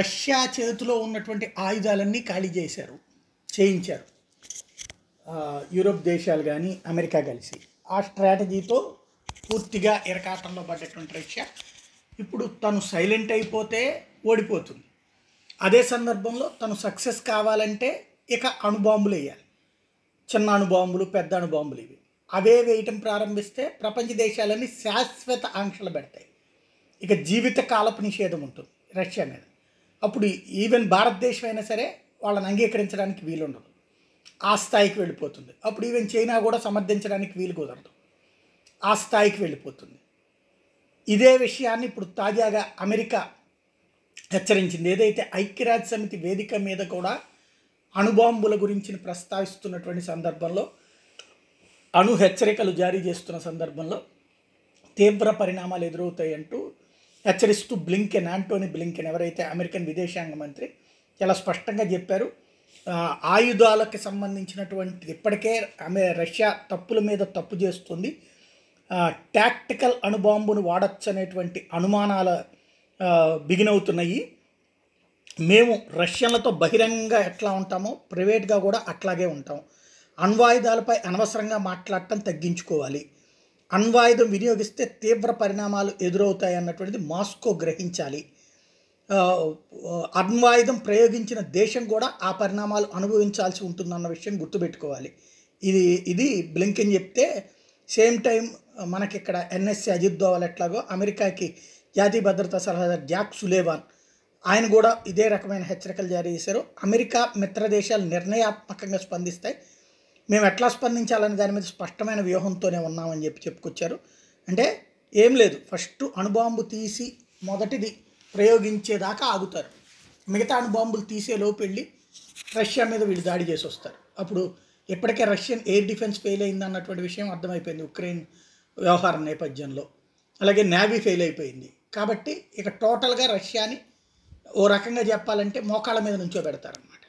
Russia చేతిలో ఉన్నటువంటి ఆయుధాలన్నీ ఖాళీ చేశారు చేయించారు యూరోప్ దేశాలు కానీ అమెరికా కలిసి ఆ స్ట్రాటజీతో పూర్తిగా ఇరకాటంలో పడ్డటువంటి రష్యా ఇప్పుడు తను సైలెంట్ అయిపోతే ఓడిపోతుంది అదే సందర్భంలో తను సక్సెస్ కావాలంటే ఇక అణుబాంబులు వేయాలి చిన్న అణుబాంబులు పెద్ద అణుబాంబులు ఇవి అవే వేయటం ప్రారంభిస్తే ప్రపంచ దేశాలన్నీ శాశ్వత ఆంక్షలు పెడతాయి ఇక జీవిత కాలపు నిషేధం ఉంటుంది రష్యా మీద అప్పుడు ఈవెన్ భారతదేశం అయినా సరే వాళ్ళని అంగీకరించడానికి వీలుండదు ఆ స్థాయికి వెళ్ళిపోతుంది అప్పుడు ఈవెన్ చైనా కూడా సమర్థించడానికి వీలు కుదరదు ఆ స్థాయికి వెళ్ళిపోతుంది ఇదే విషయాన్ని ఇప్పుడు తాజాగా అమెరికా హెచ్చరించింది ఏదైతే ఐక్యరాజ్య సమితి వేదిక మీద కూడా అణుబాంబుల గురించి ప్రస్తావిస్తున్నటువంటి సందర్భంలో అణు హెచ్చరికలు జారీ చేస్తున్న సందర్భంలో తీవ్ర పరిణామాలు ఎదురవుతాయంటూ హెచ్చరిస్తూ బ్లింకెన్ ఆంటోనీ బ్లింకెన్ ఎవరైతే అమెరికన్ విదేశాంగ మంత్రి చాలా స్పష్టంగా చెప్పారు ఆయుధాలకు సంబంధించినటువంటి ఇప్పటికే అమె రష్యా తప్పుల మీద తప్పు చేస్తుంది టాక్టికల్ అణుబాంబును వాడచ్చు అనేటువంటి అనుమానాల బిగిన్ అవుతున్నాయి మేము రష్యన్లతో బహిరంగ ఎట్లా ఉంటామో ప్రైవేట్గా కూడా అట్లాగే ఉంటాం అణ్వాయుధాలపై అనవసరంగా మాట్లాడటం తగ్గించుకోవాలి అణ్వాయుధం వినియోగిస్తే తీవ్ర పరిణామాలు ఎదురవుతాయి అన్నటువంటిది మాస్కో గ్రహించాలి అణ్వాయుధం ప్రయోగించిన దేశం కూడా ఆ పరిణామాలు అనుభవించాల్సి ఉంటుందన్న విషయం గుర్తుపెట్టుకోవాలి ఇది ఇది బ్లింకెన్ చెప్తే సేమ్ టైం మనకిక్కడ ఎన్ఎస్సి అజిత్ దోవల్ ఎట్లాగో అమెరికాకి జాతీయ భద్రతా సలహాదారు జాక్ సులేవాన్ ఆయన కూడా ఇదే రకమైన హెచ్చరికలు జారీ చేశారు అమెరికా మిత్ర దేశాలు నిర్ణయాత్మకంగా స్పందిస్తాయి మేము ఎట్లా స్పందించాలని దాని మీద స్పష్టమైన వ్యూహంతోనే ఉన్నామని చెప్పి చెప్పుకొచ్చారు అంటే ఏం లేదు ఫస్ట్ అణుబాంబు తీసి మొదటిది ప్రయోగించేదాకా ఆగుతారు మిగతా అణుబాంబులు తీసే లోపు వెళ్ళి రష్యా మీద వీళ్ళు దాడి చేసి వస్తారు అప్పుడు ఎప్పటికే రష్యన్ ఎయిర్ డిఫెన్స్ ఫెయిల్ అయింది అన్నటువంటి విషయం అర్థమైపోయింది ఉక్రెయిన్ వ్యవహారం నేపథ్యంలో అలాగే నేవీ ఫెయిల్ అయిపోయింది కాబట్టి ఇక టోటల్గా రష్యాని ఓ రకంగా చెప్పాలంటే మోకాళ్ళ మీద నుంచో పెడతారనమాట